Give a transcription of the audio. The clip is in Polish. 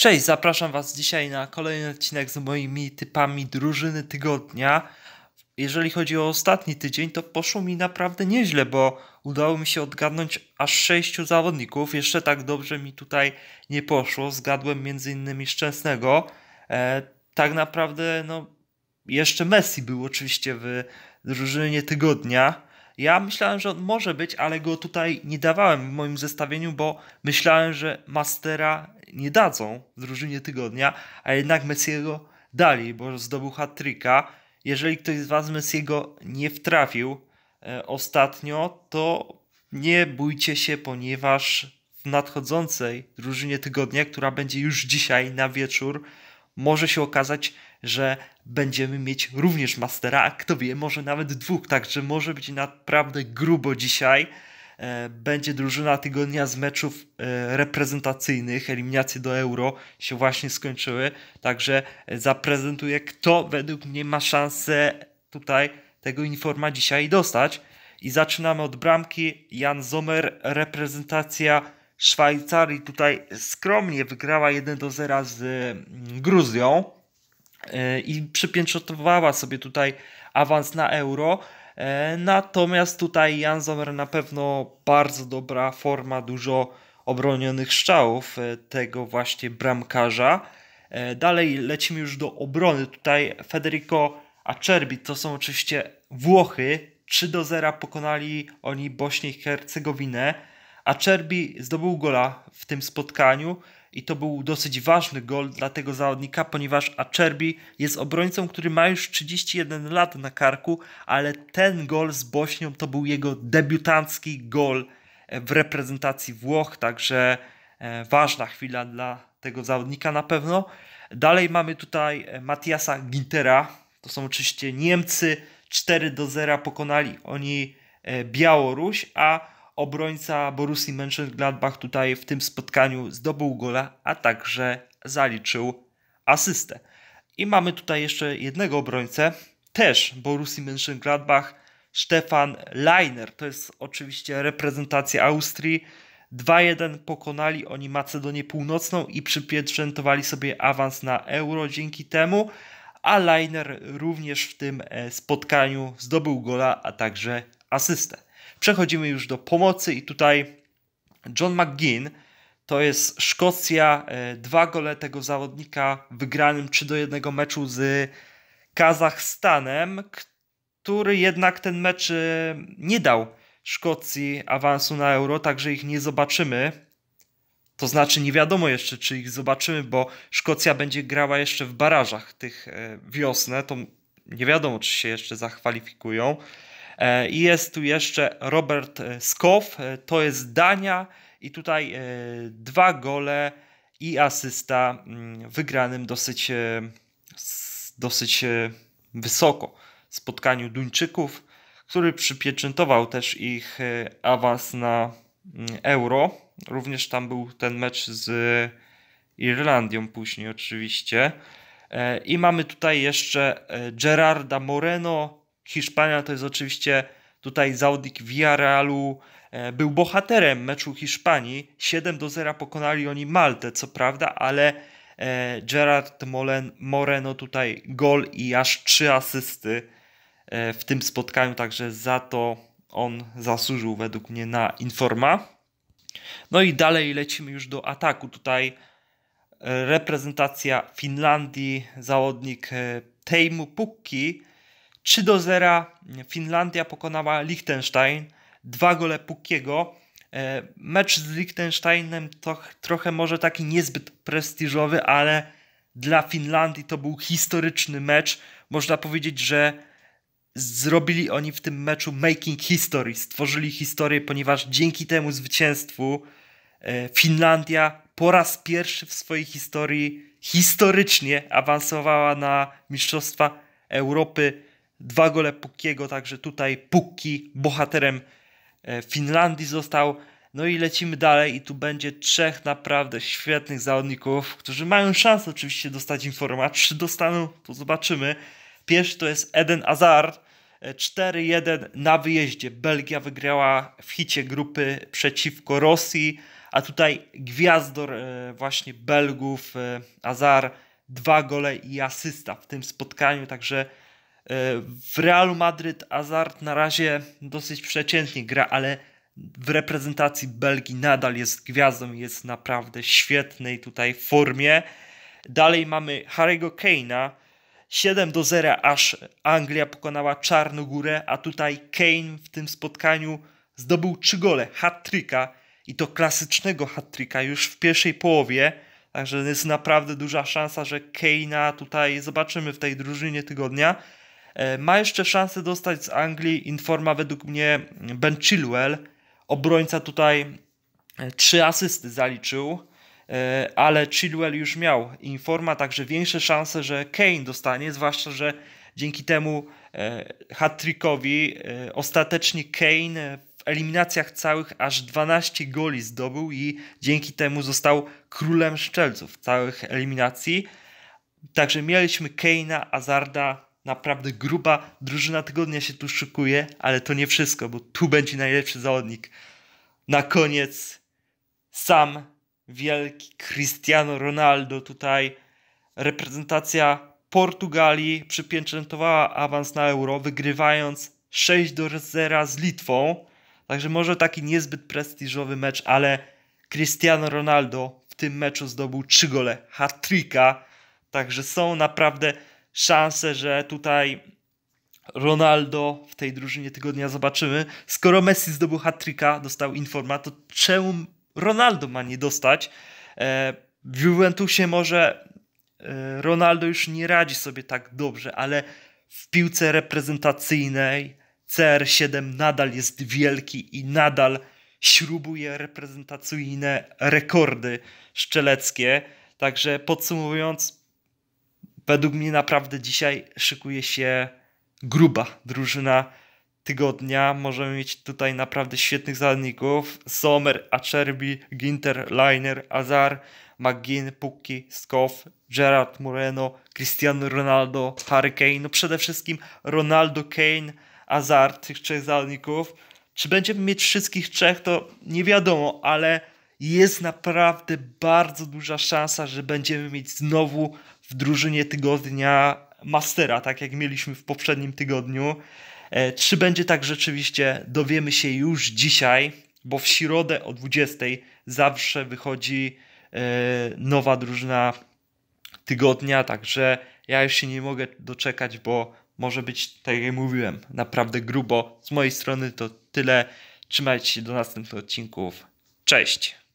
Cześć, zapraszam Was dzisiaj na kolejny odcinek z moimi typami drużyny tygodnia. Jeżeli chodzi o ostatni tydzień, to poszło mi naprawdę nieźle, bo udało mi się odgadnąć aż sześciu zawodników. Jeszcze tak dobrze mi tutaj nie poszło. Zgadłem m.in. Szczęsnego. E, tak naprawdę, no, jeszcze Messi był oczywiście w drużynie tygodnia. Ja myślałem, że on może być, ale go tutaj nie dawałem w moim zestawieniu, bo myślałem, że Mastera nie dadzą w drużynie tygodnia, a jednak Messiego dali, bo zdobył hat-tricka. Jeżeli ktoś z Was Messiego nie wtrafił e, ostatnio, to nie bójcie się, ponieważ w nadchodzącej drużynie tygodnia, która będzie już dzisiaj na wieczór, może się okazać, że będziemy mieć również mastera, a kto wie, może nawet dwóch, także może być naprawdę grubo dzisiaj. E, będzie drużyna tygodnia z meczów e, reprezentacyjnych. Eliminacje do Euro się właśnie skończyły, także e, zaprezentuję, kto według mnie ma szansę tutaj tego informa dzisiaj dostać. I zaczynamy od bramki. Jan Zomer, reprezentacja Szwajcarii tutaj skromnie wygrała 1 do 0 z mm, Gruzją i przypięczotowała sobie tutaj awans na euro. E, natomiast tutaj Jan Zomer na pewno bardzo dobra forma, dużo obronionych strzałów e, tego właśnie bramkarza. E, dalej lecimy już do obrony. Tutaj Federico Acerbi to są oczywiście Włochy. 3 do 0 pokonali oni Bośnię i Hercegowinę a Czerbi zdobył gola w tym spotkaniu i to był dosyć ważny gol dla tego zawodnika, ponieważ Acerbi jest obrońcą, który ma już 31 lat na karku, ale ten gol z Bośnią to był jego debiutancki gol e, w reprezentacji Włoch, także e, ważna chwila dla tego zawodnika na pewno. Dalej mamy tutaj e, Matiasa Gintera, to są oczywiście Niemcy, 4 do 0 pokonali oni Białoruś, a Obrońca Borussii Mönchengladbach tutaj w tym spotkaniu zdobył gola, a także zaliczył asystę. I mamy tutaj jeszcze jednego obrońcę, też Borussii Mönchengladbach, Stefan Leiner. To jest oczywiście reprezentacja Austrii. 2-1 pokonali oni Macedonię Północną i przypieczętowali sobie awans na Euro dzięki temu, a Leiner również w tym e, spotkaniu zdobył gola, a także asystę. Przechodzimy już do pomocy i tutaj John McGinn to jest Szkocja, e, dwa gole tego zawodnika wygranym 3 do 1 meczu z Kazachstanem, który jednak ten mecz e, nie dał Szkocji awansu na euro, także ich nie zobaczymy. To znaczy nie wiadomo jeszcze, czy ich zobaczymy, bo Szkocja będzie grała jeszcze w barażach tych e, wiosnę, to nie wiadomo, czy się jeszcze zakwalifikują. E, I jest tu jeszcze Robert e, Skow, e, to jest Dania i tutaj dwa gole i asysta mm, wygranym dosyć, dosyć wysoko spotkaniu Duńczyków, który przypieczętował też ich awans na mm, Euro. Również tam był ten mecz z Irlandią później oczywiście. I mamy tutaj jeszcze Gerarda Moreno, Hiszpania to jest oczywiście tutaj Zaudik Villarrealu e, był bohaterem meczu Hiszpanii. 7 do 0 pokonali oni Maltę, co prawda, ale e, Gerard Moreno tutaj gol i aż 3 asysty e, w tym spotkaniu, także za to on zasłużył według mnie na informa. No i dalej lecimy już do ataku. Tutaj reprezentacja Finlandii, zawodnik Teemu Pukki 3 do 0 Finlandia pokonała Liechtenstein. Dwa gole Pukiego. E, mecz z Liechtensteinem to trochę może taki niezbyt prestiżowy, ale dla Finlandii to był historyczny mecz. Można powiedzieć, że zrobili oni w tym meczu making history, stworzyli historię, ponieważ dzięki temu zwycięstwu e, Finlandia po raz pierwszy w swojej historii historycznie awansowała na Mistrzostwa Europy Dwa gole Pukiego, także tutaj Pukki bohaterem e, Finlandii został. No i lecimy dalej i tu będzie trzech naprawdę świetnych zawodników, którzy mają szansę oczywiście dostać informację, Czy dostaną, to zobaczymy. Pierwszy to jest Eden Hazard. 4-1 e, na wyjeździe. Belgia wygrała w hicie grupy przeciwko Rosji, a tutaj gwiazdor e, właśnie Belgów, Azar, dwa gole i asysta w tym spotkaniu, także E, w Realu Madryt Azart na razie dosyć przeciętnie gra, ale w reprezentacji Belgii nadal jest gwiazdą, jest naprawdę świetnej tutaj formie. Dalej mamy Harry'ego Kane'a. 7 do 0, aż Anglia pokonała Czarnogórę, a tutaj Kane w tym spotkaniu zdobył 3 gole, hat-tricka i to klasycznego hat-tricka już w pierwszej połowie. Także jest naprawdę duża szansa, że Kane'a tutaj zobaczymy w tej drużynie tygodnia. E, ma jeszcze szansę dostać z Anglii informa według mnie Ben Chilwell. Obrońca tutaj e, trzy asysty zaliczył, e, ale Chilwell już miał informa, także większe szanse, że Kane dostanie, zwłaszcza, że dzięki temu hat-trickowi ostatecznie Kane w eliminacjach całych aż 12 goli zdobył i dzięki temu został królem szczelców całych eliminacji. Także mieliśmy Kanea, Azarda, naprawdę gruba drużyna tygodnia się tu szykuje, ale to nie wszystko, bo tu będzie najlepszy zawodnik. Na koniec sam wielki Cristiano Ronaldo tutaj reprezentacja Portugalii przypieczętowała awans na Euro, wygrywając 6 do 0 z Litwą. Także może taki niezbyt prestiżowy mecz, ale Cristiano Ronaldo w tym meczu zdobył 3 gole, hat-tricka. Także są naprawdę szansę, że tutaj Ronaldo w tej drużynie tygodnia zobaczymy. Skoro Messi zdobył hat-tricka, dostał informa, to czemu Ronaldo ma nie dostać? E, w Juventusie może e, Ronaldo już nie radzi sobie tak dobrze, ale w piłce reprezentacyjnej CR7 nadal jest wielki i nadal śrubuje reprezentacyjne rekordy szczeleckie. Także podsumowując, Według mnie naprawdę dzisiaj szykuje się gruba drużyna tygodnia. Możemy mieć tutaj naprawdę świetnych zawodników. Sommer, Acerbi, Ginter, Liner, Azar, McGinn, Pukki, Skoff, Gerard Moreno, Cristiano Ronaldo, Harry Kane. No przede wszystkim Ronaldo, Kane, Azar, tych trzech zawodników. Czy będziemy mieć wszystkich trzech, to nie wiadomo, ale jest naprawdę bardzo duża szansa, że będziemy mieć znowu w drużynie tygodnia Mastera, tak jak mieliśmy w poprzednim tygodniu. E, czy będzie tak rzeczywiście, dowiemy się już dzisiaj, bo w środę o 20.00 zawsze wychodzi e, nowa drużyna tygodnia, także ja już się nie mogę doczekać, bo może być, tak jak mówiłem, naprawdę grubo. Z mojej strony to tyle. Trzymajcie się do następnych odcinków. Cześć!